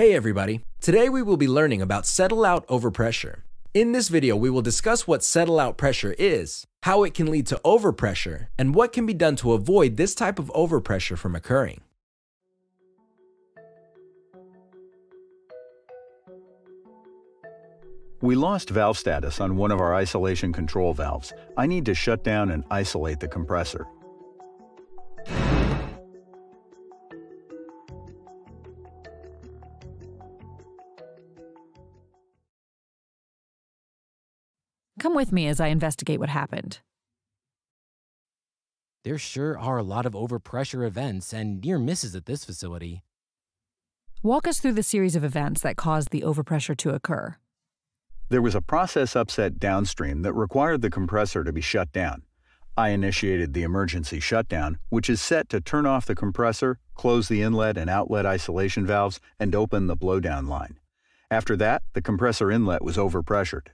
Hey everybody, today we will be learning about settle out overpressure. In this video, we will discuss what settle out pressure is, how it can lead to overpressure, and what can be done to avoid this type of overpressure from occurring. We lost valve status on one of our isolation control valves. I need to shut down and isolate the compressor. Come with me as I investigate what happened. There sure are a lot of overpressure events and near misses at this facility. Walk us through the series of events that caused the overpressure to occur. There was a process upset downstream that required the compressor to be shut down. I initiated the emergency shutdown, which is set to turn off the compressor, close the inlet and outlet isolation valves, and open the blowdown line. After that, the compressor inlet was overpressured.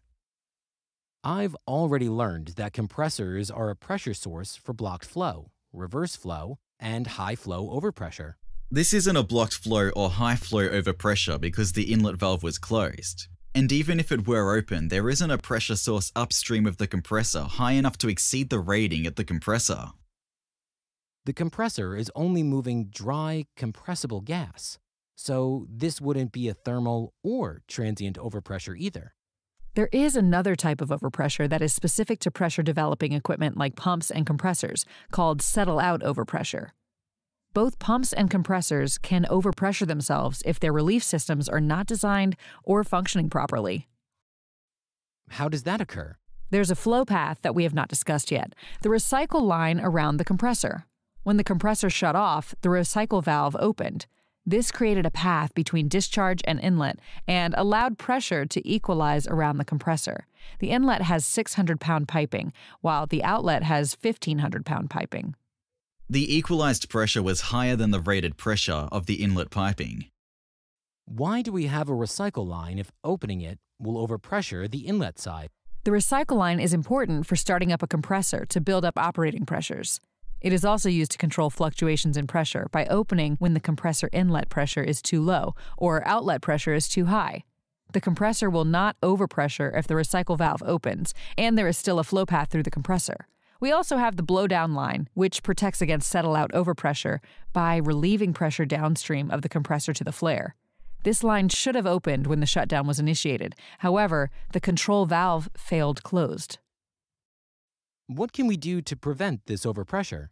I've already learned that compressors are a pressure source for blocked flow, reverse flow, and high flow overpressure. This isn't a blocked flow or high flow overpressure because the inlet valve was closed. And even if it were open, there isn't a pressure source upstream of the compressor high enough to exceed the rating at the compressor. The compressor is only moving dry, compressible gas, so this wouldn't be a thermal or transient overpressure either. There is another type of overpressure that is specific to pressure developing equipment like pumps and compressors, called settle out overpressure. Both pumps and compressors can overpressure themselves if their relief systems are not designed or functioning properly. How does that occur? There's a flow path that we have not discussed yet the recycle line around the compressor. When the compressor shut off, the recycle valve opened. This created a path between discharge and inlet and allowed pressure to equalize around the compressor. The inlet has 600 pound piping, while the outlet has 1,500 pound piping. The equalized pressure was higher than the rated pressure of the inlet piping. Why do we have a recycle line if opening it will overpressure the inlet side? The recycle line is important for starting up a compressor to build up operating pressures. It is also used to control fluctuations in pressure by opening when the compressor inlet pressure is too low or outlet pressure is too high. The compressor will not overpressure if the recycle valve opens and there is still a flow path through the compressor. We also have the blowdown line, which protects against settle out overpressure by relieving pressure downstream of the compressor to the flare. This line should have opened when the shutdown was initiated. However, the control valve failed closed. What can we do to prevent this overpressure?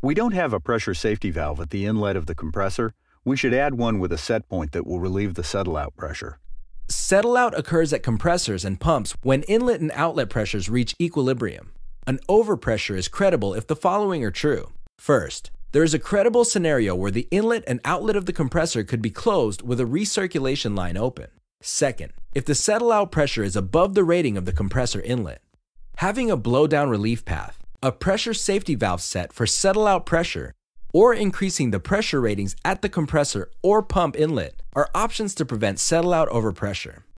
We don't have a pressure safety valve at the inlet of the compressor. We should add one with a set point that will relieve the settle out pressure. Settle out occurs at compressors and pumps when inlet and outlet pressures reach equilibrium. An overpressure is credible if the following are true. First, there is a credible scenario where the inlet and outlet of the compressor could be closed with a recirculation line open. Second, if the settle out pressure is above the rating of the compressor inlet. Having a blowdown relief path, a pressure safety valve set for settle out pressure, or increasing the pressure ratings at the compressor or pump inlet are options to prevent settle out overpressure.